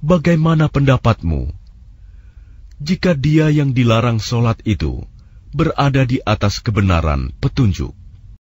Bagaimana pendapatmu jika dia yang dilarang sholat itu berada di atas kebenaran petunjuk?